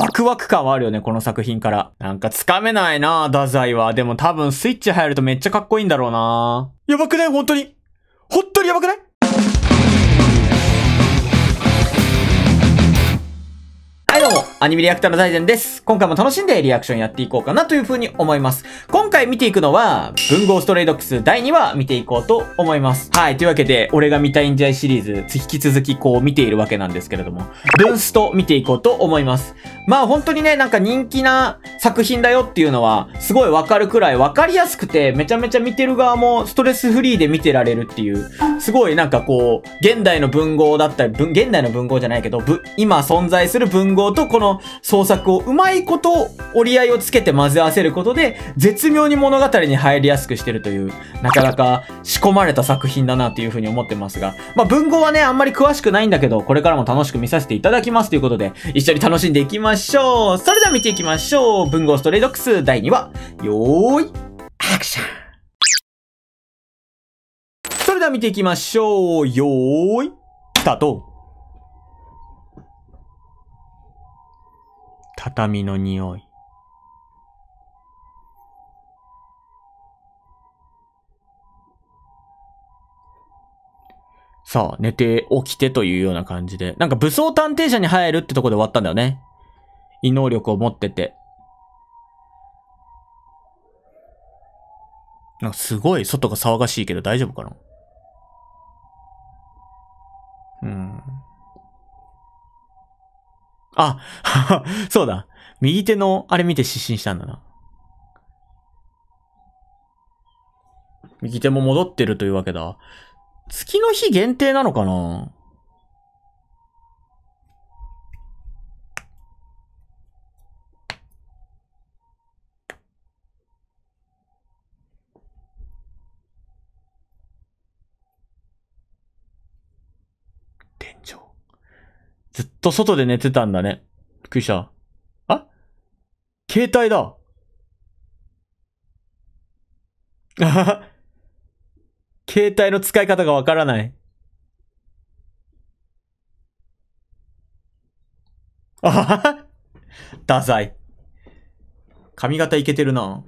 ワクワク感はあるよね、この作品から。なんかつかめないな太宰は。でも多分スイッチ入るとめっちゃかっこいいんだろうなやばくない本当に。本当にやばくないはい、どうも。アニメリアクターの財前です。今回も楽しんでリアクションやっていこうかなというふうに思います。今回見ていくのは、文豪ストレイドックス第2話見ていこうと思います。はい、というわけで、俺が見たいんじゃいシリーズ、引き続きこう見ているわけなんですけれども、ブンスト見ていこうと思います。まあ本当にね、なんか人気な作品だよっていうのは、すごいわかるくらいわかりやすくて、めちゃめちゃ見てる側もストレスフリーで見てられるっていう、すごいなんかこう、現代の文豪だったり、現代の文豪じゃないけど、今存在する文豪とこの創作をうまいこと折り合いをつけて混ぜ合わせることで、絶妙に物語に入りやすくしてるという、なかなか仕込まれた作品だなというふうに思ってますが、まあ文豪はね、あんまり詳しくないんだけど、これからも楽しく見させていただきますということで、一緒に楽しんでいきましょうそれでは見ていきましょう文豪ストレイドックス第2話、よーい、アクションそれでは見ていきましょうよーい、スタート畳の匂い。さあ、寝て起きてというような感じで。なんか武装探偵者に入るってとこで終わったんだよね。異能力を持ってて。なんかすごい外が騒がしいけど大丈夫かなうん。あ、そうだ。右手のあれ見て失神したんだな。右手も戻ってるというわけだ。月の日限定なのかなと外で寝てたんだね。びっくりした。あ携帯だ。あはは。携帯の使い方がわからない。あはは。ダサい。髪型いけてるな。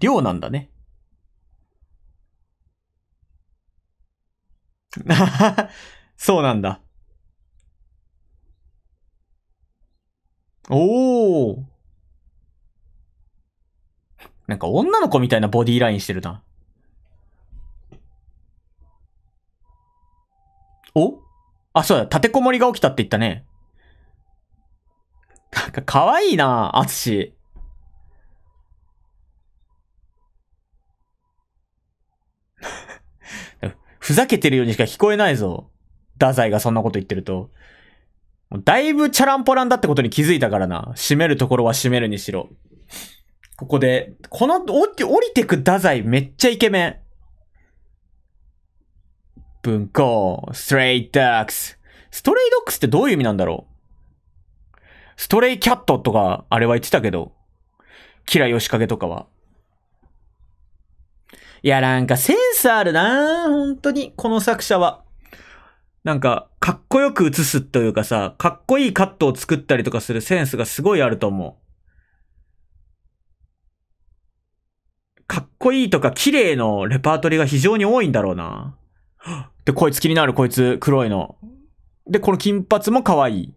量なんだね。そうなんだ。おー。なんか女の子みたいなボディラインしてるな。おあ、そうだ。立てこもりが起きたって言ったね。なんか可愛いな、アツシ。ふざけてるようにしか聞こえないぞ。太宰がそんなこと言ってると。だいぶチャランポランだってことに気づいたからな。閉めるところは閉めるにしろ。ここで、この、降りてく太宰めっちゃイケメン。文庫、ストレイドックス。ストレイドックスってどういう意味なんだろうストレイキャットとか、あれは言ってたけど、キラヨシカゲとかは。いや、なんかセンスあるな本当に、この作者は。なんか、かっこよく映すというかさ、かっこいいカットを作ったりとかするセンスがすごいあると思う。かっこいいとか綺麗のレパートリーが非常に多いんだろうな。で、こいつ気になる、こいつ黒いの。で、この金髪も可愛い。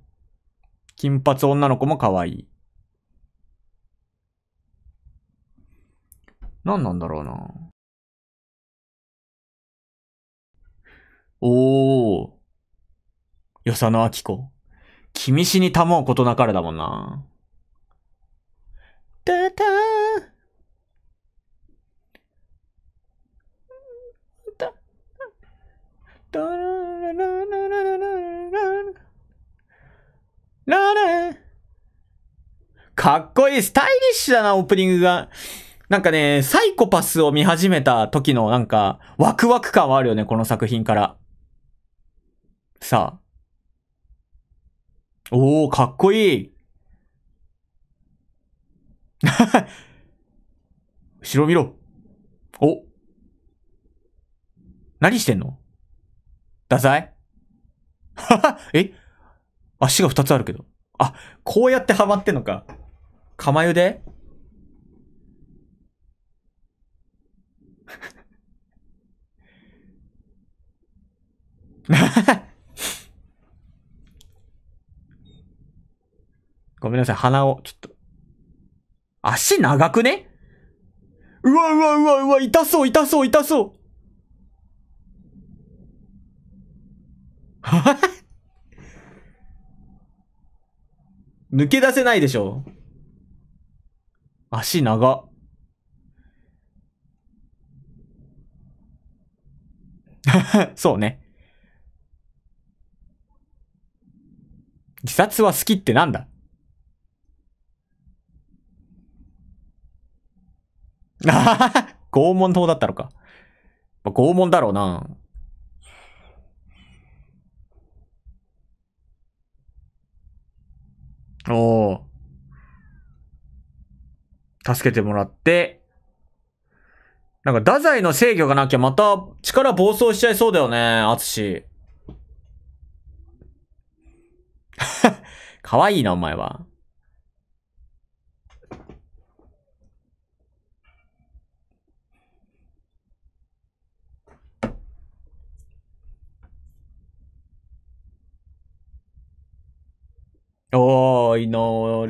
金髪女の子も可愛い。何なんだろうな。おー。さのあきこ。君死にたもうことなかれだもんな。たたた、たらららららららららかっこいい、スタイリッシュだな、オープニングが。なんかね、サイコパスを見始めた時のなんか、ワクワク感はあるよね、この作品から。さあ。おー、かっこいい 後ろ見ろ。お。何してんのダサいはは え足が二つあるけど。あ、こうやってはまってんのか。釜茹で ごめんなさい、鼻を、ちょっと。足長くねうわうわうわうわ、痛そう、痛そう、痛そう。は 抜け出せないでしょ足長。そうね。自殺は好きってなんだ 拷問党だったのか。拷問だろうな。おお。助けてもらって、なんか、太宰の制御がなきゃまた力暴走しちゃいそうだよね、アかわいいな、お前は。おーいの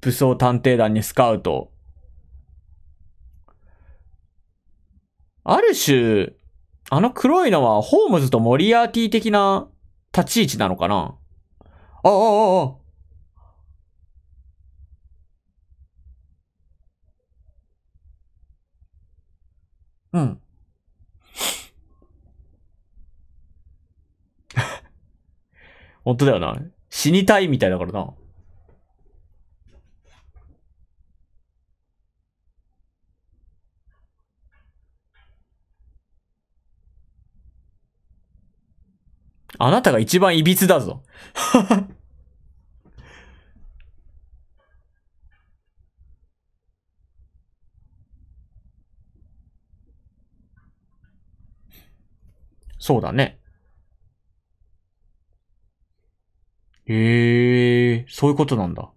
武装探偵団にスカウト。ある種、あの黒いのはホームズとモリアーティ的な立ち位置なのかなああ、ああ、うん。本当だよな。死にたいみたいだからな。あなたが一番歪だぞ。そうだね。へえ、そういうことなんだ。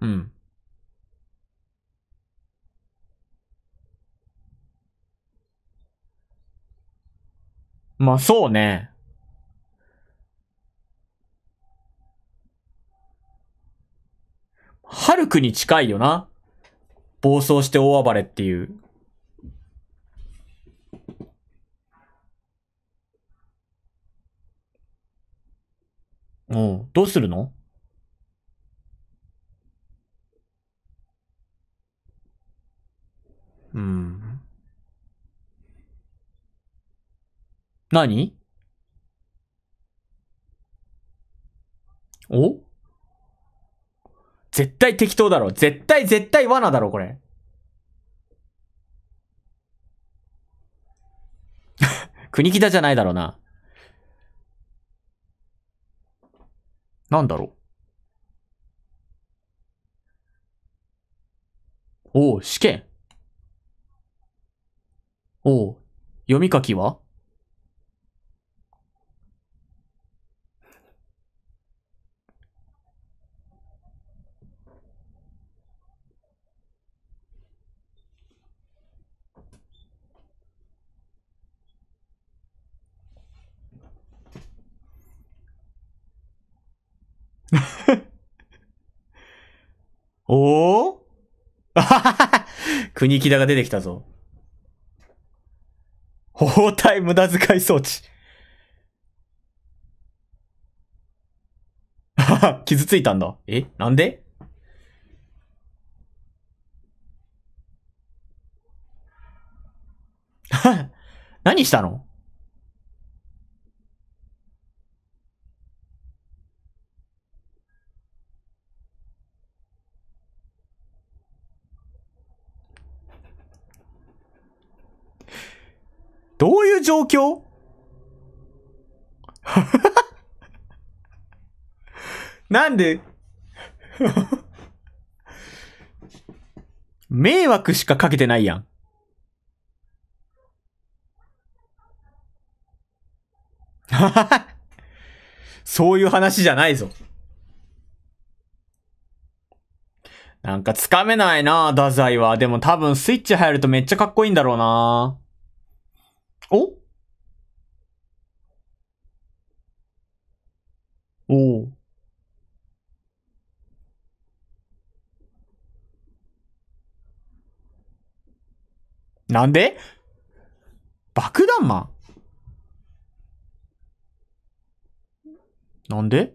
うん。まあそうね。ハルクに近いよな。暴走して大暴れっていう。もう、どうするのうん。何お絶対適当だろ。絶対絶対罠だろ、これ。国北じゃないだろうな。なんだろう。おう、試験。おう、読み書きはおおあはは国木田が出てきたぞ。包帯無駄遣い装置。傷ついたんだ。えなんでは 何したのどういう状況 なんで 迷惑しかかけてないやん。そういう話じゃないぞ。なんかつかめないな、太宰は。でも多分スイッチ入るとめっちゃかっこいいんだろうな。おおう。なんで爆弾マンなんで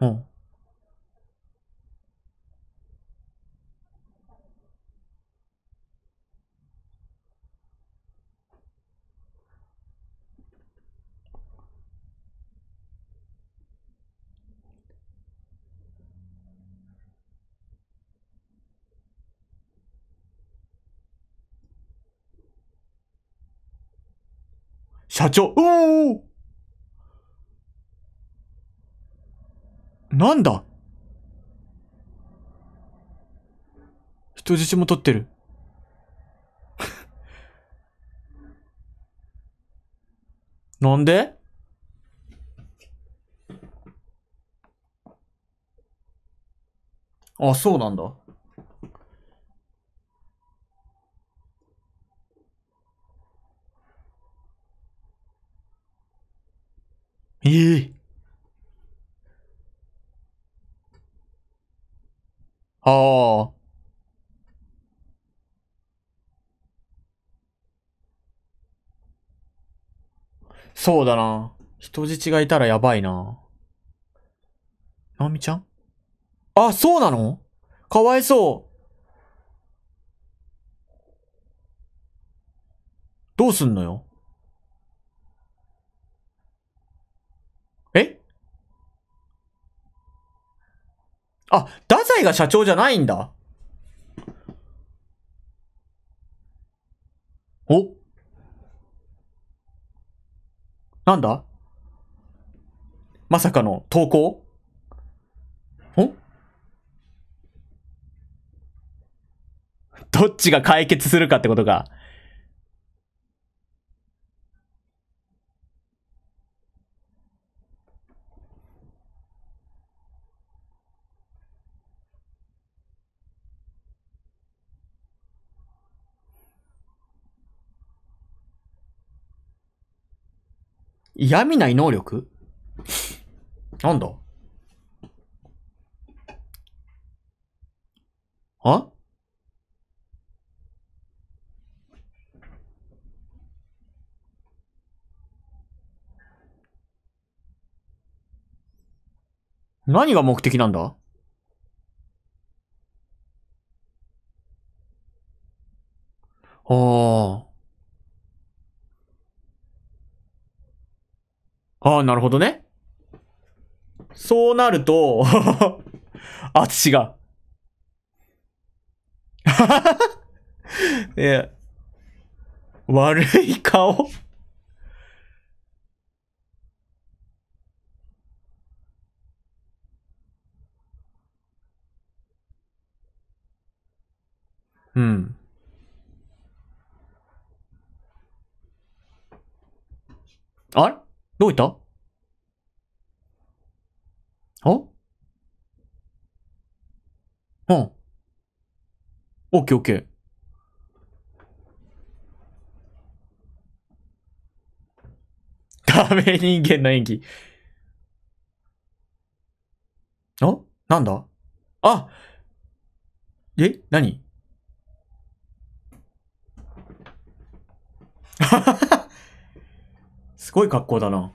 うん。社長、おおなんだ人質も取ってる。なんであ、そうなんだ。ええああ。そうだな。人質がいたらやばいな。なみちゃんあ、そうなのかわいそう。どうすんのよえあ、太宰が社長じゃないんだ。おなんだまさかの投稿おどっちが解決するかってことか。嫌味ない能力なんだあ何が目的なんだああ。ああ、なるほどね。そうなると、あつしが。いや、悪い顔。うん。あれどういったあうん。オッケーオッケー。ダメ人間の演技。あなんだあえ何はすごい格好だな。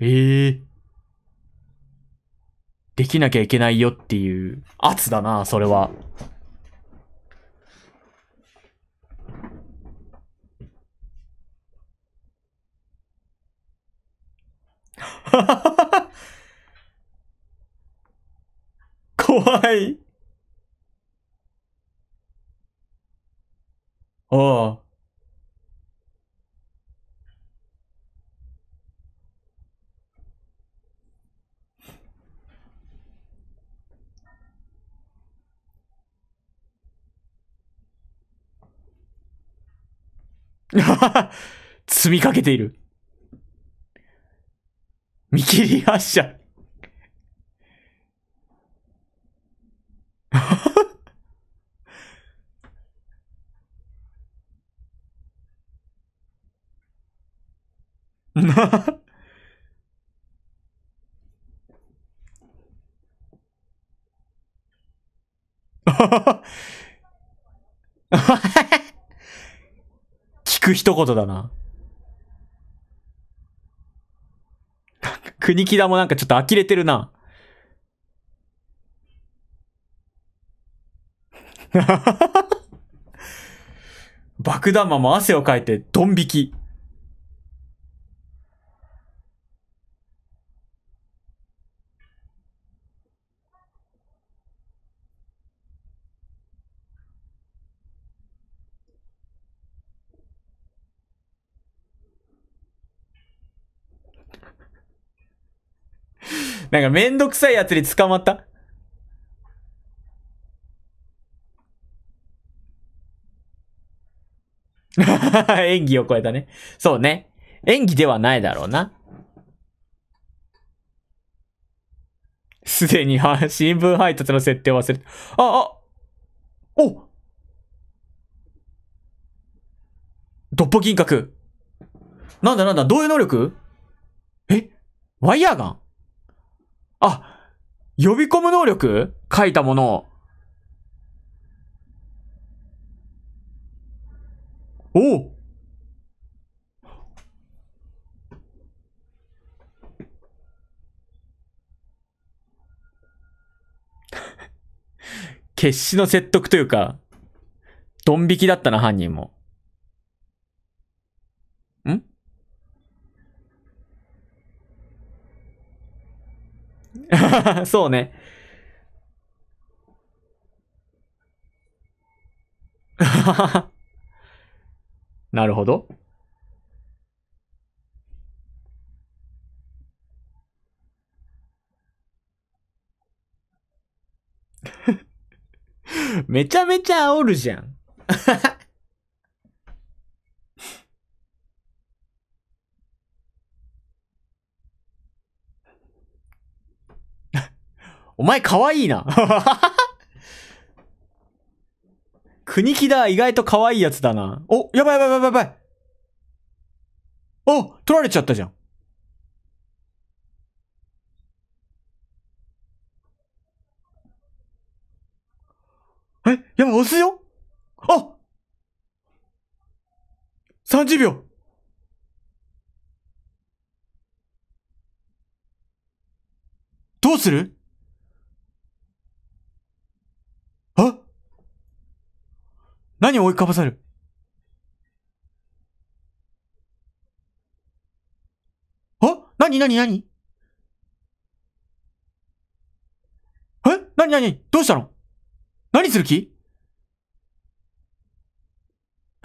ええー、できなきゃいけないよっていう圧だな、それは。怖い。ああ。積みかけている。見切り発車なあ。く一言だな。国木田もなんかちょっと呆れてるな。爆弾魔も汗をかいてドン引き。なんかめんどくさいやつに捕まった 演技を超えたね。そうね。演技ではないだろうな。すでに新聞配達の設定を忘れて。あ、あ、おドッポ金閣。なんだなんだ、どういう能力えワイヤーガンあ、呼び込む能力書いたものを。お 決死の説得というか、ドン引きだったな、犯人も。そうね。なるほど。めちゃめちゃ煽るじゃん。お前可愛いな。国木だ、意外と可愛いやつだな。お、やばいやばいやばいやばい。お、取られちゃったじゃん。え、やばい、押すよあ !30 秒どうする何を追いかぶさるあ何何何え何何どうしたの何する気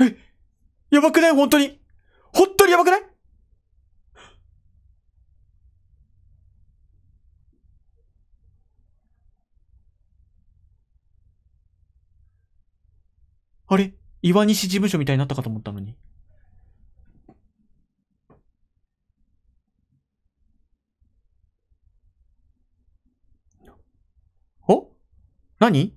えやばくない本当に本当にやばくないあれ岩西事務所みたいになったかと思ったのに。お何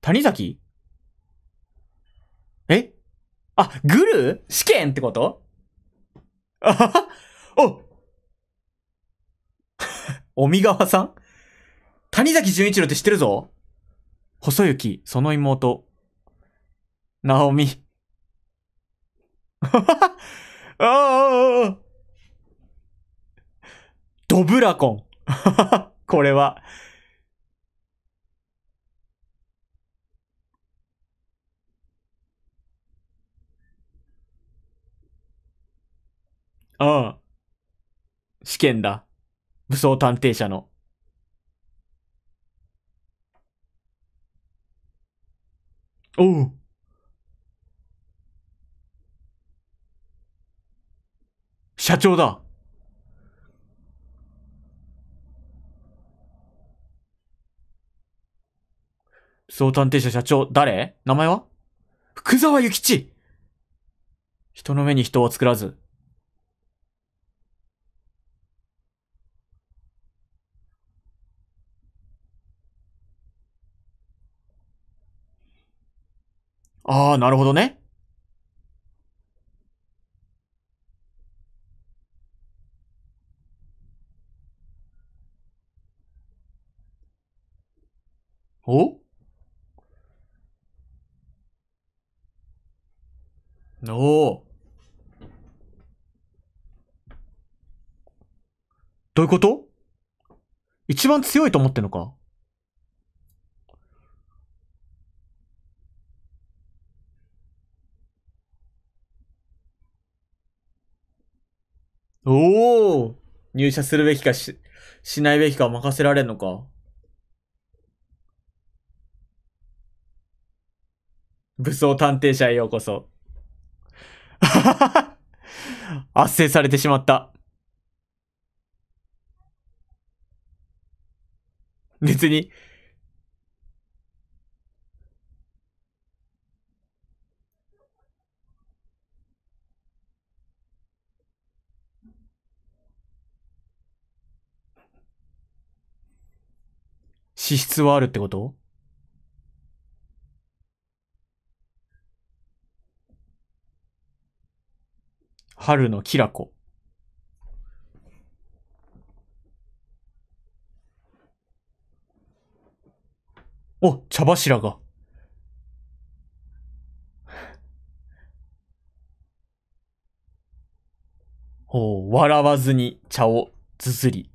谷崎えあ、グル試験ってこと あははおみが川さん谷崎潤一郎って知ってるぞ細雪、その妹。ナオミ。ああドブラコン。これは。ああ。試験だ。武装探偵社の。おう。社長だ。武装探偵社社長、誰名前は福沢諭吉人の目に人を作らず、ああ、なるほどね。おおどういうこと一番強いと思ってんのかおお入社するべきかし、しないべきか任せられんのか。武装探偵社へようこそ。圧制されてしまった。別に、資質はあるってこと春のきらこ。お、茶柱が。お笑わずに茶をつづり。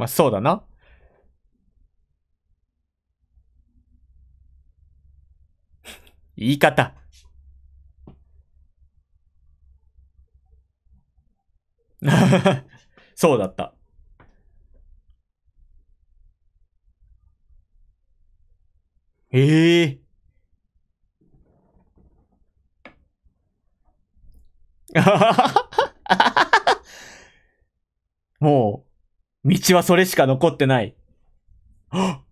まあ、そうだな。言い方。そうだった。ええー。もう、道はそれしか残ってない。は っ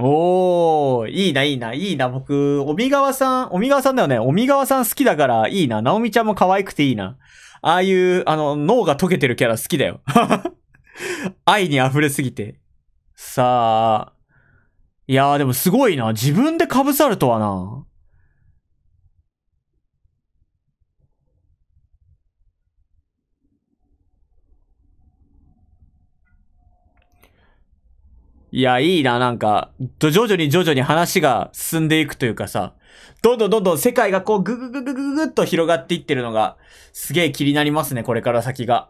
おー、いいな、いいな、いいな。僕、おみがわさん、おみがわさんだよね。おみがわさん好きだからいいな。なおみちゃんも可愛くていいな。ああいう、あの、脳が溶けてるキャラ好きだよ。愛に溢れすぎて。さあ。いやーでもすごいな。自分で被さるとはな。いや、いいな、なんか、徐々に徐々に話が進んでいくというかさ、どんどんどんどん世界がこう、ぐぐぐぐぐぐっと広がっていってるのが、すげえ気になりますね、これから先が。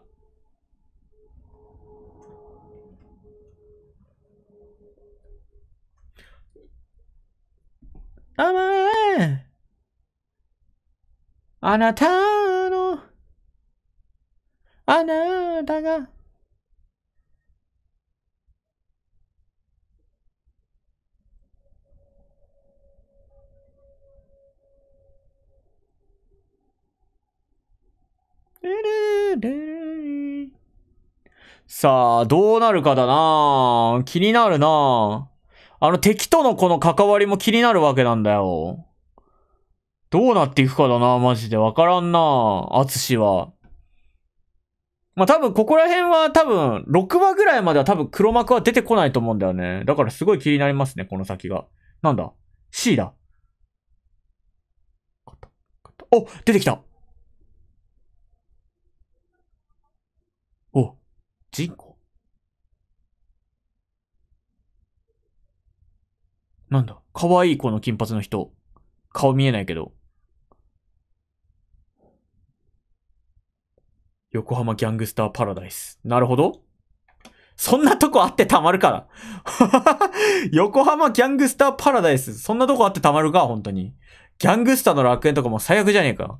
あえあなたの、あなたが、さあ、どうなるかだな気になるなあの敵とのこの関わりも気になるわけなんだよ。どうなっていくかだなマジで。わからんなアツシは。まあ、多分ここら辺は多分6話ぐらいまでは多分黒幕は出てこないと思うんだよね。だからすごい気になりますね、この先が。なんだ ?C だ。お出てきたンコなんだ可愛い子の金髪の人。顔見えないけど。横浜ギャングスターパラダイス。なるほど。そんなとこあってたまるから。横浜ギャングスターパラダイス。そんなとこあってたまるか、本当に。ギャングスターの楽園とかも最悪じゃねえか。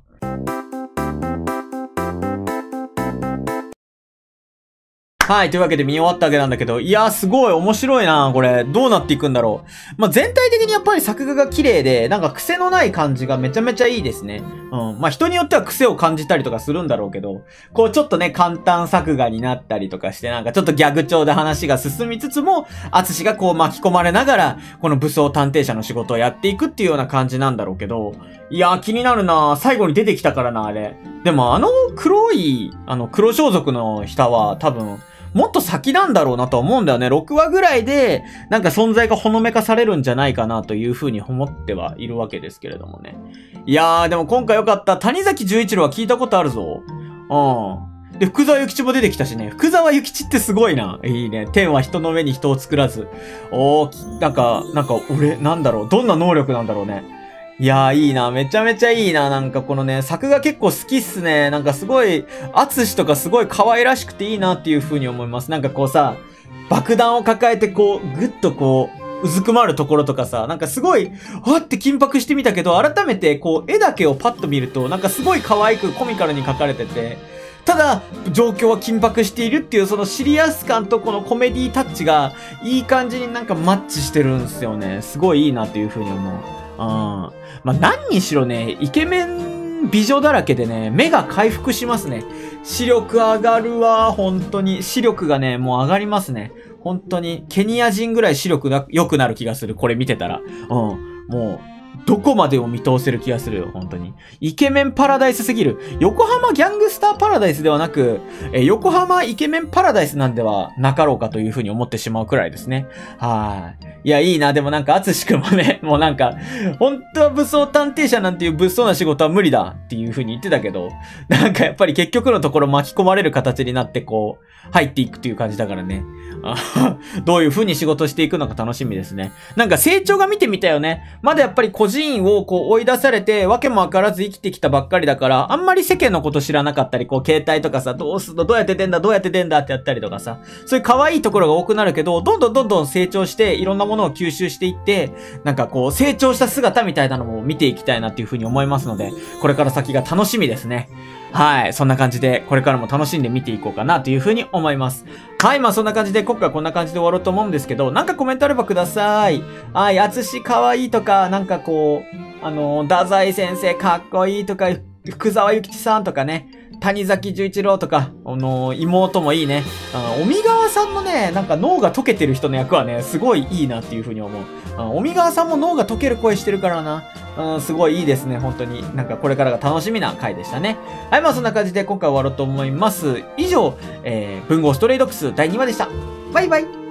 はい、というわけで見終わったわけなんだけど、いやーすごい面白いなこれ。どうなっていくんだろう。まあ、全体的にやっぱり作画が綺麗で、なんか癖のない感じがめちゃめちゃいいですね。うん。まあ、人によっては癖を感じたりとかするんだろうけど、こうちょっとね、簡単作画になったりとかして、なんかちょっとギャグ調で話が進みつつも、アツシがこう巻き込まれながら、この武装探偵者の仕事をやっていくっていうような感じなんだろうけど、いやー気になるな最後に出てきたからなあれ。でもあの黒い、あの黒装束の人は多分、もっと先なんだろうなとは思うんだよね。6話ぐらいで、なんか存在がほのめかされるんじゃないかなというふうに思ってはいるわけですけれどもね。いやー、でも今回良かった。谷崎十一郎は聞いたことあるぞ。うん。で、福沢諭吉も出てきたしね。福沢諭吉ってすごいな。いいね。天は人の上に人を作らず。おー、なんか、なんか、俺、なんだろう。どんな能力なんだろうね。いやー、いいな。めちゃめちゃいいな。なんかこのね、作画結構好きっすね。なんかすごい、アツシとかすごい可愛らしくていいなっていう風に思います。なんかこうさ、爆弾を抱えてこう、ぐっとこう、うずくまるところとかさ、なんかすごい、わって緊迫してみたけど、改めてこう、絵だけをパッと見ると、なんかすごい可愛くコミカルに描かれてて、ただ、状況は緊迫しているっていう、そのシリアス感とこのコメディタッチが、いい感じになんかマッチしてるんすよね。すごいいいなっていう風に思う。うん。まあ、何にしろね、イケメン美女だらけでね、目が回復しますね。視力上がるわ、本当に。視力がね、もう上がりますね。本当に、ケニア人ぐらい視力が良くなる気がする。これ見てたら。うん。もう、どこまでを見通せる気がするよ、本当に。イケメンパラダイスすぎる。横浜ギャングスターパラダイスではなく、え横浜イケメンパラダイスなんではなかろうかというふうに思ってしまうくらいですね。はい。いや、いいな。でもなんか、厚くんもね、もうなんか、本当は武装探偵者なんていう物騒な仕事は無理だっていう風に言ってたけど、なんかやっぱり結局のところ巻き込まれる形になってこう、入っていくという感じだからね。どういう風に仕事していくのか楽しみですね。なんか成長が見てみたよね。まだやっぱり個人をこう追い出されて、わけもわからず生きてきたばっかりだから、あんまり世間のこと知らなかったり、こう携帯とかさ、どうすんのどうやって出んだどうやって出んだってやったりとかさ、そういう可愛いところが多くなるけど、どんどんどんどん成長して、いろんなものを吸収していって、なんかこう、成長した姿みたいなのも見ていきたいなっていうふうに思いますので、これから先が楽しみですね。はい。そんな感じで、これからも楽しんで見ていこうかなというふうに思います。はい。まあ、そんな感じで、今回こんな感じで終わろうと思うんですけど、なんかコメントあればください。はい。あつしかわいいとか、なんかこう、あのー、太宰先生かっこいいとか、福沢諭吉さんとかね。谷崎十一郎とか、あのー、妹もいいね。あの、尾川さんのね、なんか脳が溶けてる人の役はね、すごいいいなっていう風に思う。あの、尾川さんも脳が溶ける声してるからな。うん、すごいいいですね、本当に。なんかこれからが楽しみな回でしたね。はい、まあそんな感じで今回終わろうと思います。以上、えー、文豪ストレイドックス第2話でした。バイバイ